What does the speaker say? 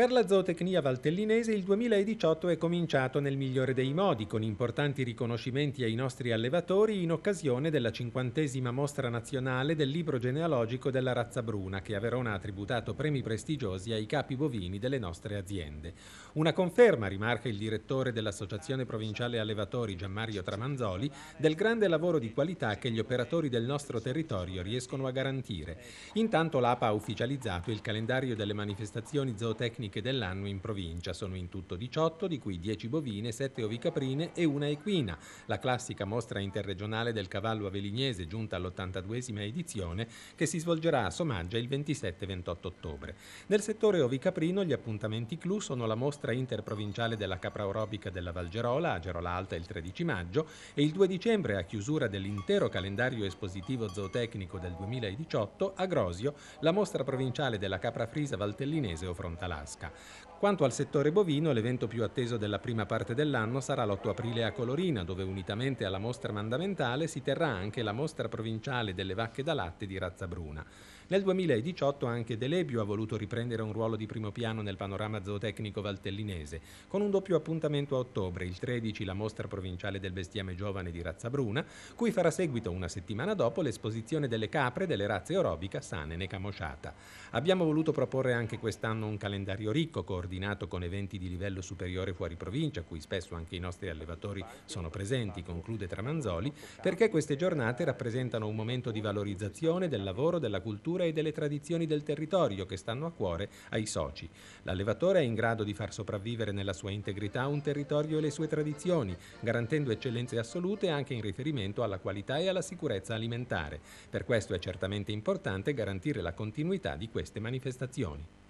Per la zootecnia valtellinese il 2018 è cominciato nel migliore dei modi, con importanti riconoscimenti ai nostri allevatori in occasione della cinquantesima mostra nazionale del libro genealogico della razza bruna, che a Verona ha tributato premi prestigiosi ai capi bovini delle nostre aziende. Una conferma, rimarca il direttore dell'Associazione Provinciale Allevatori Gianmario Tramanzoli, del grande lavoro di qualità che gli operatori del nostro territorio riescono a garantire. Intanto l'APA ha ufficializzato il calendario delle manifestazioni zootecniche oviche dell'anno in provincia. Sono in tutto 18, di cui 10 bovine, 7 ovicaprine e una equina. La classica mostra interregionale del cavallo avelignese giunta all'82esima edizione che si svolgerà a Somaggia il 27-28 ottobre. Nel settore ovicaprino gli appuntamenti clou sono la mostra interprovinciale della capra orobica della Valgerola a Gerola Alta il 13 maggio e il 2 dicembre a chiusura dell'intero calendario espositivo zootecnico del 2018 a Grosio la mostra provinciale della capra frisa valtellinese o frontalasca pesca. Quanto al settore bovino, l'evento più atteso della prima parte dell'anno sarà l'8 aprile a Colorina, dove unitamente alla mostra mandamentale si terrà anche la mostra provinciale delle vacche da latte di razza bruna. Nel 2018 anche Delebio ha voluto riprendere un ruolo di primo piano nel panorama zootecnico valtellinese, con un doppio appuntamento a ottobre, il 13 la mostra provinciale del bestiame giovane di razza bruna, cui farà seguito una settimana dopo l'esposizione delle capre delle razze orobica, sane e camosciata. Abbiamo voluto proporre anche quest'anno un calendario calendario ricco, coordinato con eventi di livello superiore fuori provincia, a cui spesso anche i nostri allevatori sono presenti, conclude Tramanzoli, perché queste giornate rappresentano un momento di valorizzazione del lavoro, della cultura e delle tradizioni del territorio che stanno a cuore ai soci. L'allevatore è in grado di far sopravvivere nella sua integrità un territorio e le sue tradizioni, garantendo eccellenze assolute anche in riferimento alla qualità e alla sicurezza alimentare. Per questo è certamente importante garantire la continuità di queste manifestazioni.